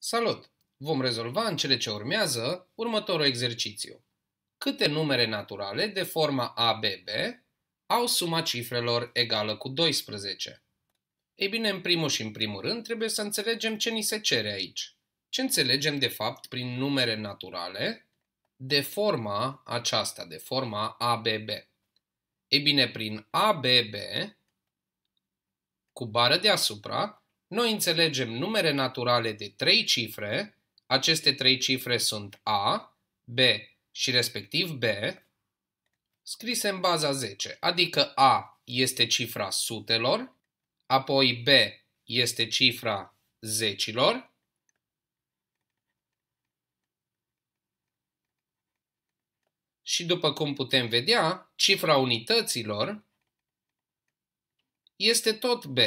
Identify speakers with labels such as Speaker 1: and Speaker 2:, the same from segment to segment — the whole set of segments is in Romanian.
Speaker 1: Salut! Vom rezolva în cele ce urmează următorul exercițiu. Câte numere naturale de forma ABB au suma cifrelor egală cu 12? Ei bine, în primul și în primul rând trebuie să înțelegem ce ni se cere aici. Ce înțelegem de fapt prin numere naturale de forma aceasta, de forma ABB? Ei bine, prin ABB, cu bară deasupra, noi înțelegem numere naturale de trei cifre, aceste trei cifre sunt A, B și respectiv B, scrise în baza 10, adică A este cifra sutelor, apoi B este cifra zecilor, și după cum putem vedea, cifra unităților este tot B,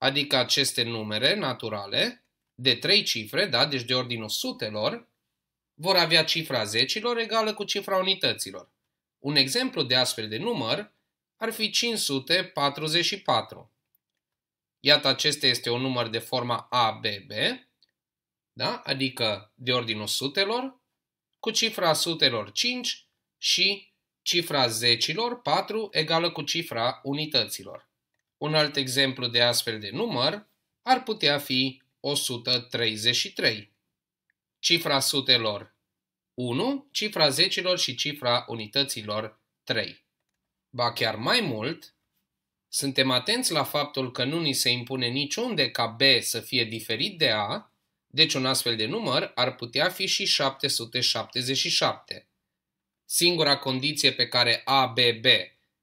Speaker 1: adică aceste numere naturale de trei cifre, da, deci de ordinul sutelor, vor avea cifra zecilor egală cu cifra unităților. Un exemplu de astfel de număr ar fi 544. Iată, acesta este un număr de forma ABB, da? adică de ordinul sutelor, cu cifra sutelor 5 și cifra zecilor 4 egală cu cifra unităților. Un alt exemplu de astfel de număr ar putea fi 133. Cifra sutelor 1, cifra zecilor și cifra unităților 3. Ba chiar mai mult, suntem atenți la faptul că nu ni se impune niciunde ca B să fie diferit de A, deci un astfel de număr ar putea fi și 777. Singura condiție pe care ABB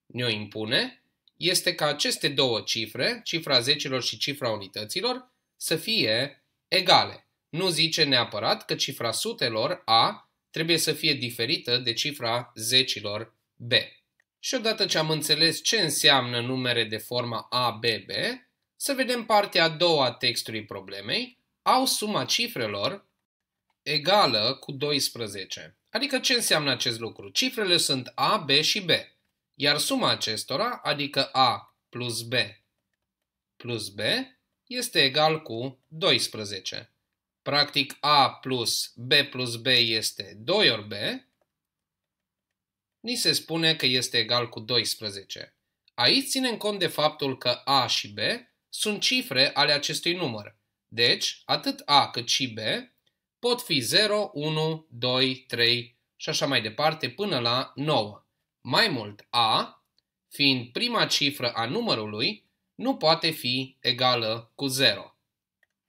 Speaker 1: ne-o impune este ca aceste două cifre, cifra zecilor și cifra unităților, să fie egale. Nu zice neapărat că cifra sutelor A trebuie să fie diferită de cifra zecilor B. Și odată ce am înțeles ce înseamnă numere de forma ABB, să vedem partea a doua a textului problemei, au suma cifrelor egală cu 12. Adică ce înseamnă acest lucru? Cifrele sunt A, B și B. Iar suma acestora, adică A plus B plus B, este egal cu 12. Practic A plus B plus B este 2 ori B. Ni se spune că este egal cu 12. Aici ținem cont de faptul că A și B sunt cifre ale acestui număr. Deci, atât A cât și B pot fi 0, 1, 2, 3 și așa mai departe până la 9. Mai mult, A, fiind prima cifră a numărului, nu poate fi egală cu 0.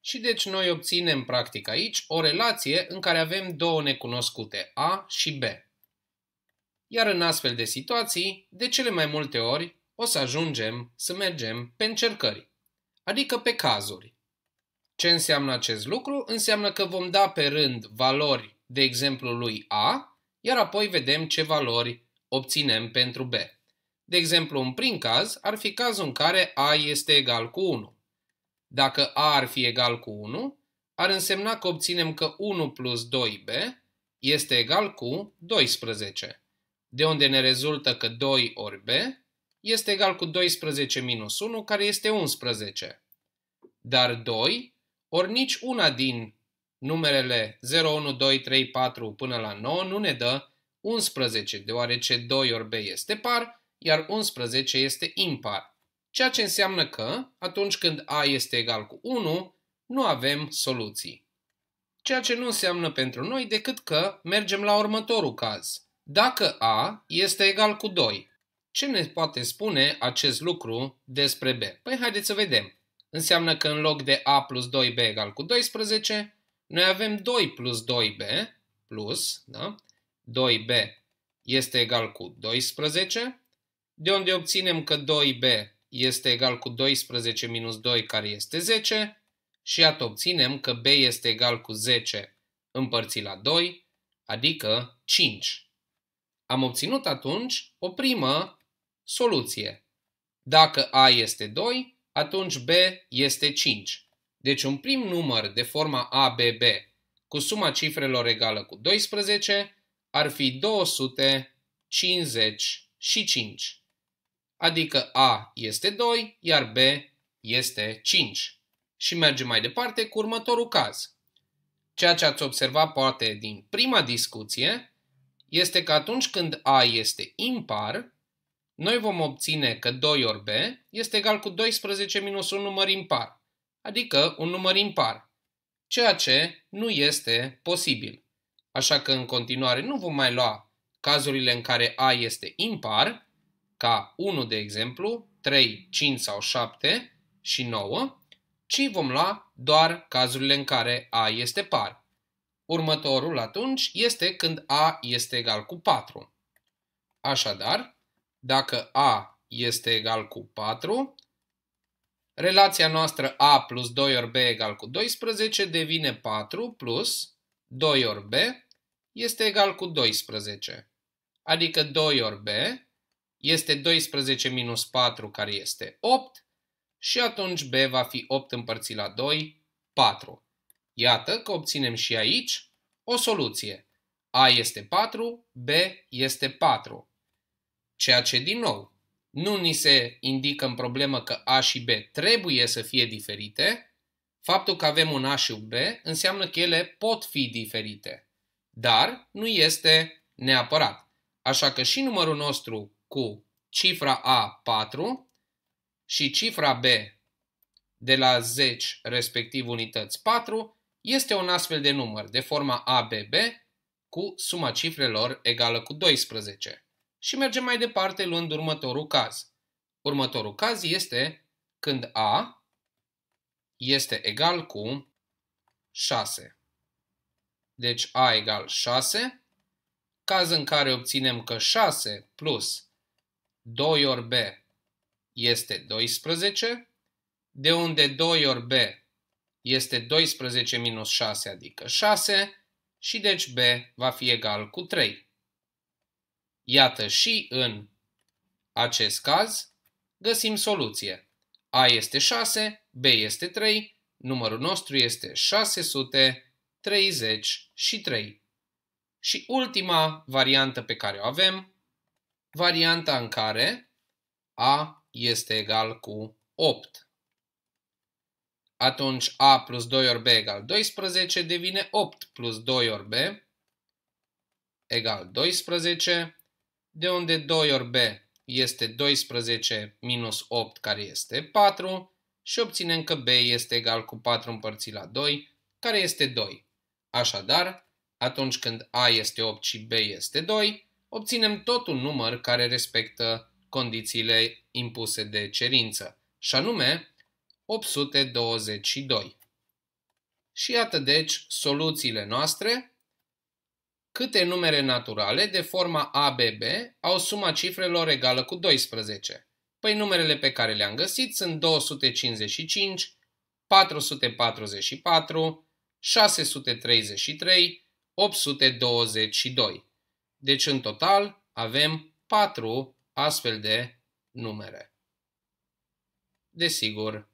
Speaker 1: Și deci noi obținem practic aici o relație în care avem două necunoscute, A și B. Iar în astfel de situații, de cele mai multe ori, o să ajungem să mergem pe încercări, adică pe cazuri. Ce înseamnă acest lucru? Înseamnă că vom da pe rând valori, de exemplu, lui A, iar apoi vedem ce valori obținem pentru B. De exemplu, un prim caz ar fi cazul în care A este egal cu 1. Dacă A ar fi egal cu 1, ar însemna că obținem că 1 plus 2B este egal cu 12, de unde ne rezultă că 2 ori B este egal cu 12 minus 1, care este 11. Dar 2, ori nici una din numerele 0, 1, 2, 3, 4 până la 9 nu ne dă 11, deoarece 2 ori b este par, iar 11 este impar. Ceea ce înseamnă că, atunci când a este egal cu 1, nu avem soluții. Ceea ce nu înseamnă pentru noi decât că mergem la următorul caz. Dacă a este egal cu 2, ce ne poate spune acest lucru despre b? Păi haideți să vedem. Înseamnă că în loc de a plus 2b egal cu 12, noi avem 2 plus 2b plus, da? 2b este egal cu 12, de unde obținem că 2b este egal cu 12 minus 2, care este 10, și iată obținem că b este egal cu 10 împărțit la 2, adică 5. Am obținut atunci o primă soluție. Dacă a este 2, atunci b este 5. Deci un prim număr de forma ABB cu suma cifrelor egală cu 12 ar fi 255, adică A este 2, iar B este 5. Și mergem mai departe cu următorul caz. Ceea ce ați observat poate din prima discuție este că atunci când A este impar, noi vom obține că 2 ori B este egal cu 12 minus un număr impar, adică un număr impar, ceea ce nu este posibil. Așa că în continuare nu vom mai lua cazurile în care A este impar, ca 1 de exemplu, 3, 5 sau 7 și 9, ci vom lua doar cazurile în care A este par. Următorul atunci este când A este egal cu 4. Așadar, dacă A este egal cu 4, relația noastră A plus 2 ori B egal cu 12 devine 4 plus 2 ori B este egal cu 12. Adică 2 ori b este 12 minus 4 care este 8 și atunci b va fi 8 împărțit la 2, 4. Iată că obținem și aici o soluție. a este 4, b este 4. Ceea ce din nou nu ni se indică în problemă că a și b trebuie să fie diferite, faptul că avem un a și un b înseamnă că ele pot fi diferite dar nu este neapărat. Așa că și numărul nostru cu cifra A4 și cifra B de la 10 respectiv unități 4 este un astfel de număr de forma ABB cu suma cifrelor egală cu 12. Și mergem mai departe luând următorul caz. Următorul caz este când A este egal cu 6. Deci A egal 6. Caz în care obținem că 6 plus 2 ori B este 12, de unde 2 ori B este 12 minus 6, adică 6, și deci B va fi egal cu 3. Iată și în acest caz găsim soluție. A este 6, B este 3, numărul nostru este 600. 33. Și ultima variantă pe care o avem, varianta în care A este egal cu 8. Atunci A plus 2 ori B egal 12 devine 8 plus 2 ori B egal 12, de unde 2 ori B este 12 minus 8 care este 4 și obținem că B este egal cu 4 împărțit la 2 care este 2. Așadar, atunci când A este 8 și B este 2, obținem tot un număr care respectă condițiile impuse de cerință, și anume 822. Și iată deci soluțiile noastre câte numere naturale de forma ABB au suma cifrelor egală cu 12. Păi numerele pe care le-am găsit sunt 255, 444, 633, 822. Deci în total avem 4 astfel de numere. Desigur,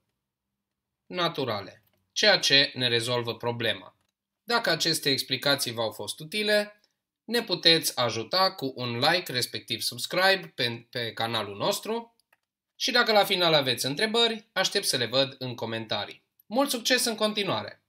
Speaker 1: naturale, ceea ce ne rezolvă problema. Dacă aceste explicații v-au fost utile, ne puteți ajuta cu un like, respectiv subscribe, pe, pe canalul nostru și dacă la final aveți întrebări, aștept să le văd în comentarii. Mult succes în continuare!